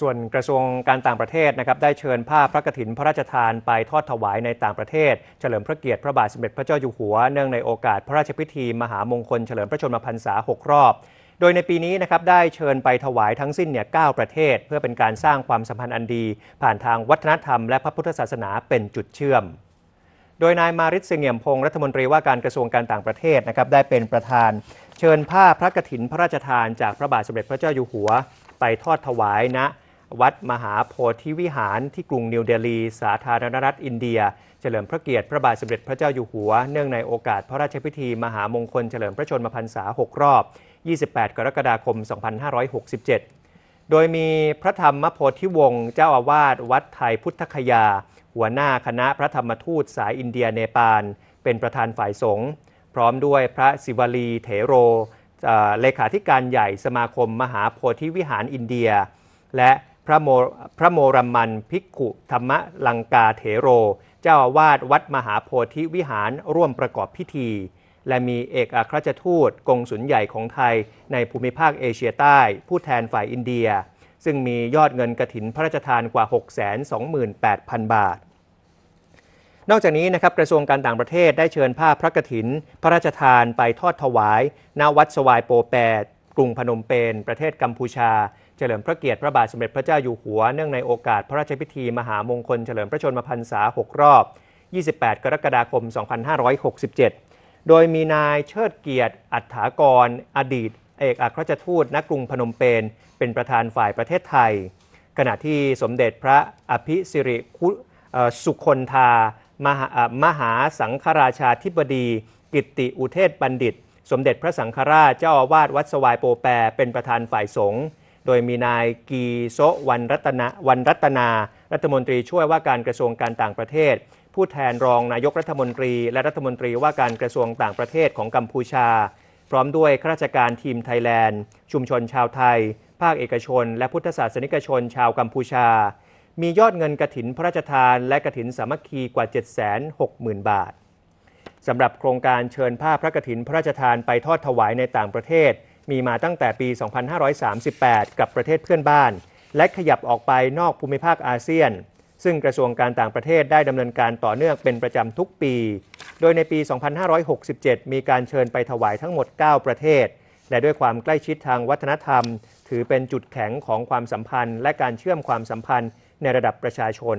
ส่วนกระทรวงการต่างประเทศนะครับได้เชิญภาพพระกฐินพระราชทาน ไปทอดถวายในต่างประเทศ เฉลิมพระเกียรติพระบาทสมเด็จพระเจ้าอยู่หัว เนื่องในโอกาสพระราชพิธี มหามงคล เฉลิมพระชนมพรรษา6รอบ โดยในปีนี้นะครับได้เชิญไปถวายทั้งสิ้นเนี่ยเประเทศเพื่อเป็นการสร้างความสัมพันธ์อันดี ผ่านทางวัฒนธรรม และพระพุทธศาสนาเป็นจุดเชื่อม โดยนายมาริสเสงี่ยมพงศ์รัฐมนตรีว่าการกระทรวงการต่างประเทศนะครับได้เป็นประธานเชิญผ้าพระกฐินพระราชทาน จากพระบาทสมเด็จพระเจ้าอยู่หัว ไปทอดถวายณนะวัดมหาโพธิวิหารที่กรุงนิวเดลีสาธารณรัฐอินเดียเฉลิมพระเกียรติพระบาทสมเด็จพระเจ้าอยู่หัวเนื่องในโอกาสพระราชพิธีมหามงคลเฉลิมพระชนมพรรษา6 รอบ 28 กรกฎาคม 2567 โดยมีพระธรรมโพธิวงศ์เจ้าอาวาสวัดไทยพุทธคยา หัวหน้าคณะพระธรรมทูตสายอินเดียเนปาล เป็นประธานฝ่ายสงฆ์พร้อมด้วยพระศิวลีเถโรเลขาธิการใหญ่สมาคมมหาโพธิวิหารอินเดียและพระโมพระโมรมันภิกขุ ธรรมลังกาเถโร เจ้าอาวาสวัดมหาโพธิวิหารร่วมประกอบพิธี และมีเอกอัครราชทูตกงสุลใหญ่ของไทยในภูมิภาคเอเชียใต้ ผู้แทนฝ่ายอินเดีย ซึ่งมียอดเงินกระถินพระราชทานกว่า 628,000 บาท นอกจากนี้นะครับกระทรวงการต่างประเทศได้เชิญภาพพระกรถิน พระราชทานไปทอดถวายณวัดสวายโปแปดกรุงพนมเปญ ประเทศกัมพูชา เฉลิมพระเกียรติพระบาทสมเด็จพระเจ้าอยู่หัว เนื่องในโอกาสพระราชพิธี มหามงคล เฉลิมพระชนมพรรษา 6 รอบ 28 กรกฎาคม 2567 โดยมีนายเชิดเกียรติ อัฏฐากร อดีต เอกอัครราชทูตณกรุงพนมเปญ เป็นประธานฝ่ายประเทศไทย ขณะที่สมเด็จพระอภิสิริสุคนธา มหามหาสังฆราชาธิบดี กิตติอุเทศบัณฑิตสมเด็จพระสังฆราชเจ้าอาวาสวัดสวายโปแปรเป็นประธานฝ่ายสงฆ์ โดยมีนายกีโซวันรัตนาวันรัตนารัฐมนตรีช่วยว่าการกระทรวงการต่างประเทศ ผู้แทนรองนายกรัฐมนตรีและรัฐมนตรีว่าการกระทรวงต่างประเทศของกัมพูชา พร้อมด้วยข้าราชการทีมไทยแลนด์ชุมชนชาวไทย ภาคเอกชน และพุทธศาสนิกชนชาวกัมพูชา มียอดเงินกระถินพระราชทาน และกระถินสามัคคีกว่า760,000 บาทสำหรับโครงการเชิญผ้าพระกฐินพระราชทานไปทอดถวายในต่างประเทศ มีมาตั้งแต่ปี 2538 กับประเทศเพื่อนบ้าน และขยับออกไปนอกภูมิภาคอาเซียน ซึ่งกระทรวงการต่างประเทศได้ดำเนินการต่อเนื่องเป็นประจำทุกปี โดยในปี 2567 มีการเชิญไปถวายทั้งหมด 9 ประเทศ และด้วยความใกล้ชิดทางวัฒนธรรม ถือเป็นจุดแข็งของความสัมพันธ์ และการเชื่อมความสัมพันธ์ในระดับประชาชน